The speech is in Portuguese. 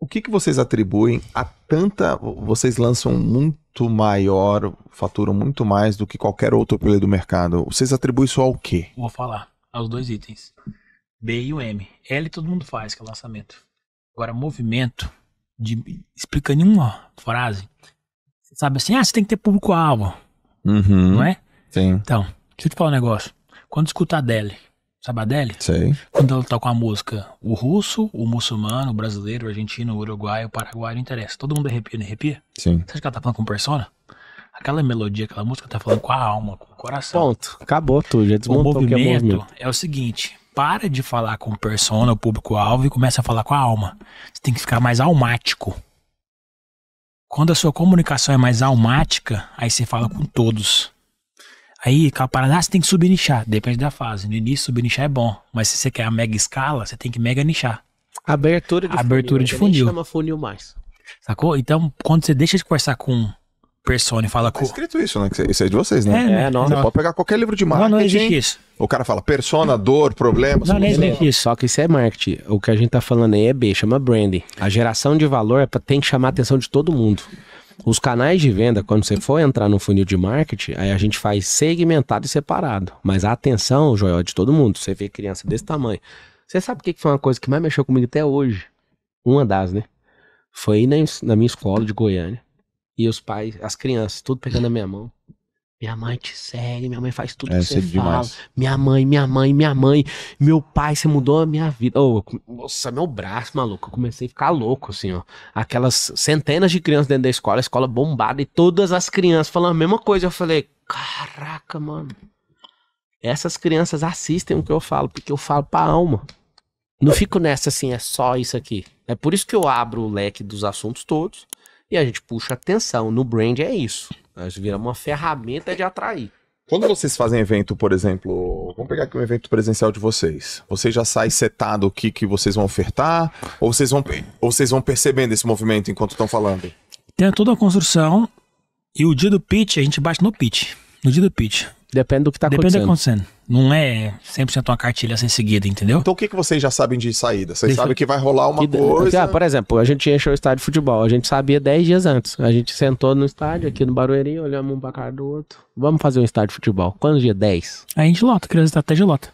O que, que vocês atribuem a tanta. Vocês lançam muito maior, faturam muito mais do que qualquer outro player do mercado. Vocês atribuem isso ao quê? Vou falar. Aos dois itens. B e o M. L todo mundo faz, que é o lançamento. Agora, movimento, de, explicando em uma frase, você sabe assim, ah, você tem que ter público-alvo. Uhum, não é? Sim. Então, deixa eu te falar um negócio. Quando a Deli, Sabadelli? Sei. Quando ela tá toca uma música, o russo, o muçulmano, o brasileiro, o argentino, o uruguaio, o paraguaio, não interessa. Todo mundo arrepia, não arrepia? Sim. Você acha que ela tá falando com persona? Aquela melodia, aquela música tá falando com a alma, com o coração. Ponto. Acabou tudo, já desmontou o é movimento. O é, movimento. é o seguinte, para de falar com persona, o público-alvo, e começa a falar com a alma. Você tem que ficar mais almático. Quando a sua comunicação é mais almática, aí você fala com todos. Aí, aquela parada, ah, você tem que subir nichar. Depende da fase. No início, subir nichar é bom. Mas se você quer a mega escala, você tem que mega nichar. Abertura de Abertura funil. de funil. chama funil mais. Sacou? Então, quando você deixa de conversar com persona e fala... Tá com... escrito isso, né? Isso é de vocês, né? É, é não. Você não. pode pegar qualquer livro de marketing. Não, não existe isso. O cara fala persona, dor, problema. Não, não existe isso. Só que isso é marketing. O que a gente tá falando aí é B, chama branding. A geração de valor é pra, tem que chamar a atenção de todo mundo. Os canais de venda, quando você for entrar no funil de marketing, aí a gente faz segmentado e separado. Mas a atenção, Joel, é de todo mundo. Você vê criança desse tamanho. Você sabe o que foi uma coisa que mais mexeu comigo até hoje? Uma das, né? Foi na, na minha escola de Goiânia. E os pais, as crianças, tudo pegando a minha mão. Minha mãe te segue, minha mãe faz tudo é, que você fala. Minha mãe, minha mãe, minha mãe, meu pai, você mudou a minha vida. Oh, nossa, meu braço, maluco. Eu comecei a ficar louco, assim, ó. Aquelas centenas de crianças dentro da escola, a escola bombada, e todas as crianças falando a mesma coisa. Eu falei, caraca, mano. Essas crianças assistem o que eu falo, porque eu falo pra alma. Não fico nessa assim, é só isso aqui. É por isso que eu abro o leque dos assuntos todos e a gente puxa atenção. No brand é isso. Nós viramos uma ferramenta de atrair. Quando vocês fazem evento, por exemplo, vamos pegar aqui um evento presencial de vocês. Vocês já saem setado o que, que vocês vão ofertar? Ou vocês vão, ou vocês vão percebendo esse movimento enquanto estão falando? Tem toda a construção e o dia do pitch, a gente bate no pitch. No dia do pitch. Depende do que está acontecendo. Depende do que tá acontecendo. Não é 100% uma cartilha sem seguida, entendeu? Então o que, que vocês já sabem de saída? Vocês Deixa sabem que vai rolar uma que... coisa... Assim, ah, por exemplo, a gente encheu o estádio de futebol. A gente sabia 10 dias antes. A gente sentou no estádio aqui no Barueri, olhamos um pra cara do outro. Vamos fazer um estádio de futebol. Quando dia 10? Aí a gente lota, criança estratégia tá lota.